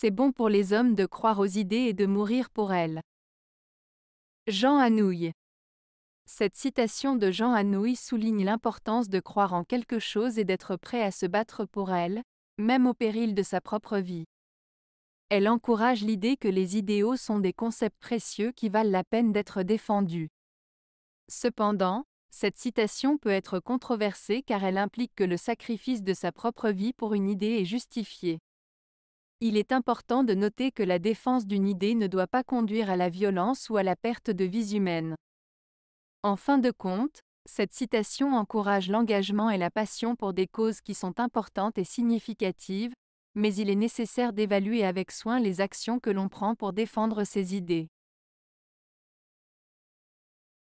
C'est bon pour les hommes de croire aux idées et de mourir pour elles. Jean Anouilh. Cette citation de Jean Anouilh souligne l'importance de croire en quelque chose et d'être prêt à se battre pour elle, même au péril de sa propre vie. Elle encourage l'idée que les idéaux sont des concepts précieux qui valent la peine d'être défendus. Cependant, cette citation peut être controversée car elle implique que le sacrifice de sa propre vie pour une idée est justifié. Il est important de noter que la défense d'une idée ne doit pas conduire à la violence ou à la perte de vies humaines. En fin de compte, cette citation encourage l'engagement et la passion pour des causes qui sont importantes et significatives, mais il est nécessaire d'évaluer avec soin les actions que l'on prend pour défendre ces idées.